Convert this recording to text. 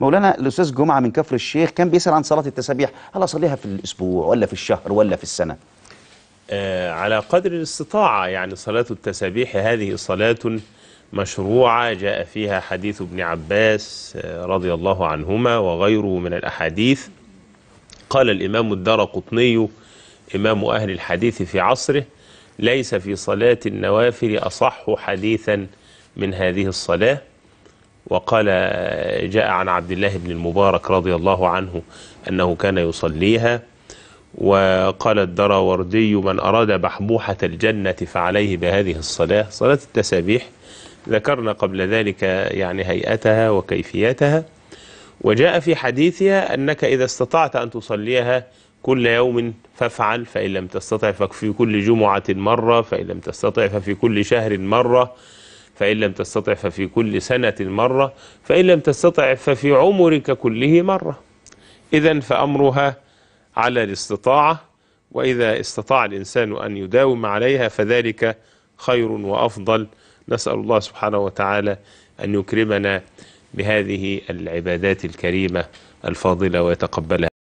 مولانا الاستاذ جمعه من كفر الشيخ كان بيسال عن صلاه التسابيح هل اصليها في الاسبوع ولا في الشهر ولا في السنه آه على قدر الاستطاعه يعني صلاه التسابيح هذه صلاه مشروعه جاء فيها حديث ابن عباس آه، رضي الله عنهما وغيره من الاحاديث قال الامام الدار قطني امام اهل الحديث في عصره ليس في صلاه النوافل اصح حديثا من هذه الصلاه وقال جاء عن عبد الله بن المبارك رضي الله عنه أنه كان يصليها وقال الدراوردي من أراد بحبوحة الجنة فعليه بهذه الصلاة صلاة التسابيح ذكرنا قبل ذلك يعني هيئتها وكيفيتها وجاء في حديثها أنك إذا استطعت أن تصليها كل يوم فافعل فإن لم تستطع ففي كل جمعة مرة فإن لم تستطع ففي كل شهر مرة فإن لم تستطع ففي كل سنة مرة فإن لم تستطع ففي عمرك كله مرة إذا فأمرها على الاستطاعة وإذا استطاع الإنسان أن يداوم عليها فذلك خير وأفضل نسأل الله سبحانه وتعالى أن يكرمنا بهذه العبادات الكريمة الفاضلة ويتقبلها